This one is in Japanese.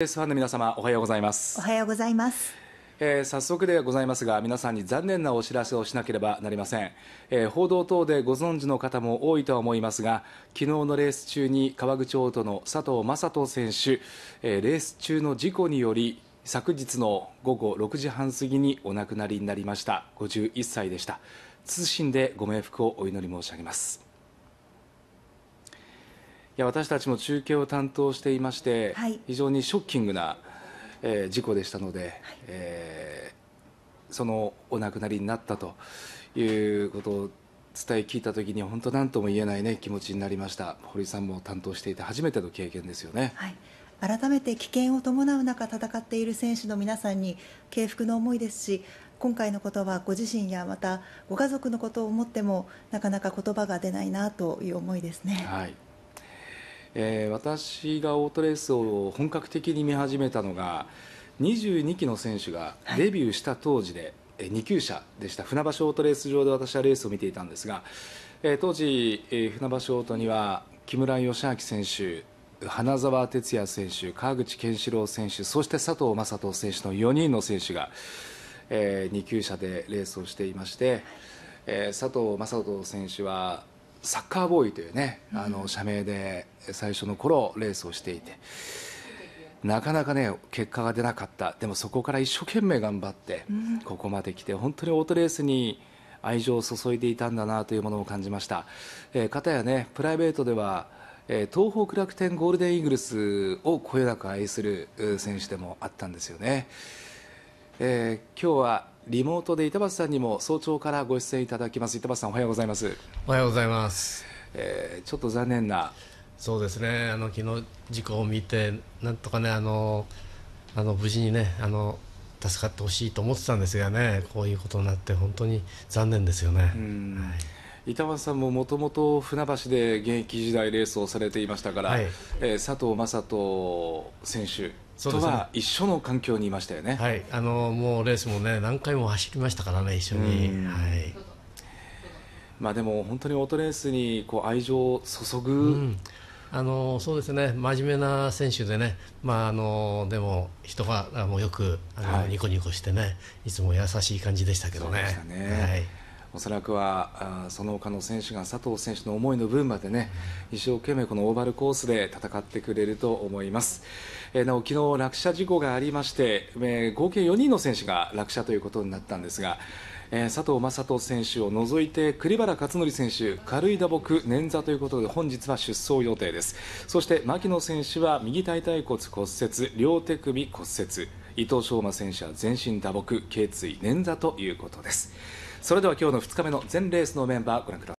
s ファンの皆様おはようございますおはようございます、えー、早速でございますが皆さんに残念なお知らせをしなければなりません、えー、報道等でご存知の方も多いとは思いますが昨日のレース中に川口オートの佐藤雅人選手、えー、レース中の事故により昨日の午後6時半過ぎにお亡くなりになりました51歳でした謹んでご冥福をお祈り申し上げますや私たちも中継を担当していまして、はい、非常にショッキングな、えー、事故でしたので、はい、えー、そのお亡くなりになったということを伝え聞いた時に本当何とも言えない、ね、気持ちになりました堀さんも担当していて初めての経験ですよね。はい改めて危険を伴う中戦っている選手の皆さんに敬服の思いですし今回のことはご自身やまたご家族のことを思ってもなかなか言葉が出ないなという思いですね。はいえー、私がオートレースを本格的に見始めたのが22期の選手がデビューした当時で、はい、え2級者でした船橋オートレース場で私はレースを見ていたんですが、えー、当時、えー、船橋オートには木村義明選手花澤哲也選手川口健志郎選手そして佐藤正人選手の4人の選手が、えー、2級者でレースをしていまして、えー、佐藤正人選手はサッカーボーイというねあの社名で最初の頃レースをしていてなかなかね結果が出なかったでもそこから一生懸命頑張ってここまで来て本当にオートレースに愛情を注いでいたんだなというものを感じました、えー、片やねプライベートでは東北楽天ゴールデンイーグルスをこよなく愛する選手でもあったんですよね。えー、今日はリモートで板橋さんにも早朝からご出演いただきます板橋さんおはようございますおはようございます、えー、ちょっと残念なそうですねあの昨日事故を見てなんとかねあのあの無事にねあの助かってほしいと思ってたんですがねこういうことになって本当に残念ですよね、はい板橋さんももともと船橋で現役時代レースをされていましたから、はい、えー、佐藤正人選手とは一緒の環境にいましたよね。ねはい、あのもうレースもね何回も走りましたからね一緒に。はい。まあでも本当にオートレースにこう愛情を注ぐ、うん、あのそうですね真面目な選手でね、まああのでも人がもうよくあの、はい、ニコニコしてねいつも優しい感じでしたけどね。ねはいおそらくはその他の選手が佐藤選手の思いの分までね一生懸命このオーバルコースで戦ってくれると思います、えー、なお昨日落車事故がありまして、えー、合計4人の選手が落車ということになったんですが、えー、佐藤正人選手を除いて栗原克則選手軽い打撲捻挫ということで本日は出走予定ですそして牧野選手は右大腿骨骨折両手首骨折伊藤翔馬選手は全身打撲、頸椎、捻挫ということです。それでは今日の2日目の全レースのメンバーご覧ください。